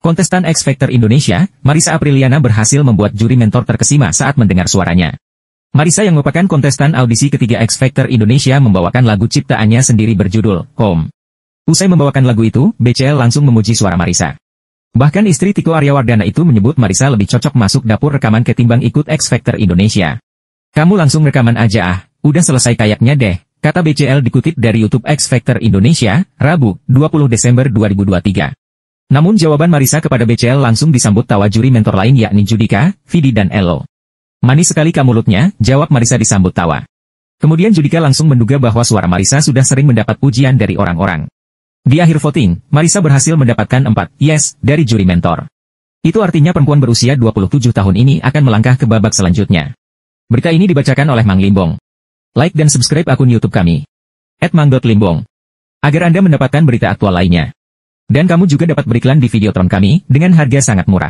Kontestan X Factor Indonesia, Marisa Apriliana berhasil membuat juri mentor terkesima saat mendengar suaranya. Marisa yang merupakan kontestan audisi ketiga X Factor Indonesia membawakan lagu ciptaannya sendiri berjudul, Home. Usai membawakan lagu itu, BCL langsung memuji suara Marisa. Bahkan istri Tiko Aryawardana itu menyebut Marisa lebih cocok masuk dapur rekaman ketimbang ikut X Factor Indonesia. Kamu langsung rekaman aja ah, udah selesai kayaknya deh, kata BCL dikutip dari YouTube X Factor Indonesia, Rabu, 20 Desember 2023. Namun jawaban Marisa kepada BCL langsung disambut tawa juri mentor lain yakni Judika, Vidi dan Elo. Manis sekali kamu mulutnya, jawab Marisa disambut tawa. Kemudian Judika langsung menduga bahwa suara Marisa sudah sering mendapat pujian dari orang-orang. Di akhir voting, Marisa berhasil mendapatkan 4 yes dari juri mentor. Itu artinya perempuan berusia 27 tahun ini akan melangkah ke babak selanjutnya. Berita ini dibacakan oleh Mang Limbong. Like dan subscribe akun YouTube kami. At Agar Anda mendapatkan berita aktual lainnya. Dan kamu juga dapat beriklan di Videotron kami, dengan harga sangat murah.